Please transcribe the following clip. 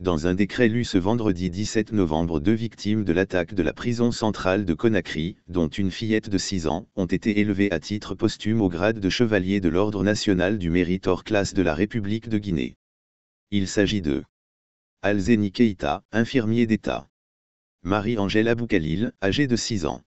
dans un décret lu ce vendredi 17 novembre, deux victimes de l'attaque de la prison centrale de Conakry, dont une fillette de 6 ans, ont été élevées à titre posthume au grade de chevalier de l'Ordre national du mérite hors classe de la République de Guinée. Il s'agit de Alzeni Keïta, infirmier d'État. Marie-Angèle Aboukalil, âgée de 6 ans.